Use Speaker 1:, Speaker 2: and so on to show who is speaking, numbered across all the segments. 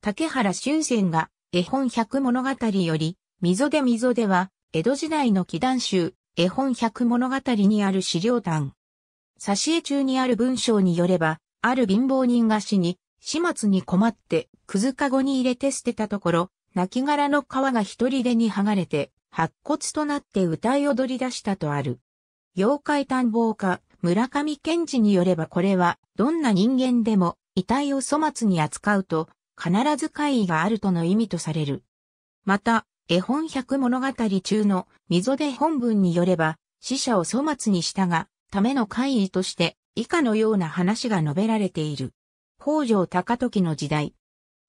Speaker 1: 竹原俊仙が絵本百物語より、溝で溝では、江戸時代の祈願集、絵本百物語にある資料欄。挿絵中にある文章によれば、ある貧乏人が死に、始末に困って、くずかごに入れて捨てたところ、亡骸の皮が一人でに剥がれて、白骨となって歌い踊り出したとある。妖怪探訪家、村上賢治によればこれは、どんな人間でも、遺体を粗末に扱うと、必ず怪異があるとの意味とされる。また、絵本百物語中の溝で本文によれば、死者を粗末にしたが、ための怪異として、以下のような話が述べられている。北条高時の時代。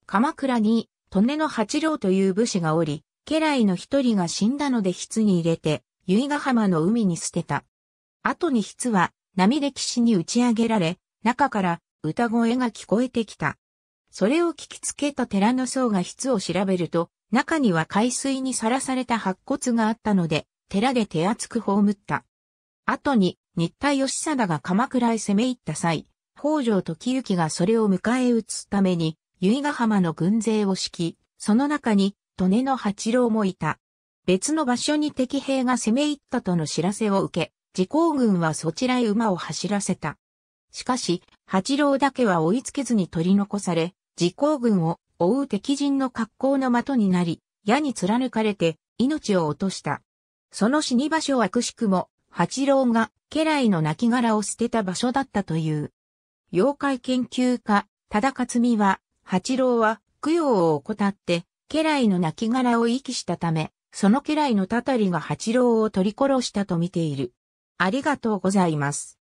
Speaker 1: 鎌倉に、利根の八郎という武士がおり、家来の一人が死んだので筆に入れて、由比ヶ浜の海に捨てた。後に筆は、波で岸に打ち上げられ、中から歌声が聞こえてきた。それを聞きつけた寺の僧が質を調べると、中には海水にさらされた白骨があったので、寺で手厚く葬った。後に、日田義貞が鎌倉へ攻め入った際、北条時行がそれを迎え撃つために、由比ヶ浜の軍勢を敷き、その中に、利根の八郎もいた。別の場所に敵兵が攻め入ったとの知らせを受け、自公軍はそちらへ馬を走らせた。しかし、八郎だけは追いつけずに取り残され、自公軍を追う敵陣の格好の的になり、矢に貫かれて命を落とした。その死に場所はくしくも、八郎が家来の亡骸を捨てた場所だったという。妖怪研究家、忠勝美は、八郎は供養を怠って、家来の亡骸を遺棄したため、その家来のたたりが八郎を取り殺したと見ている。ありがとうございます。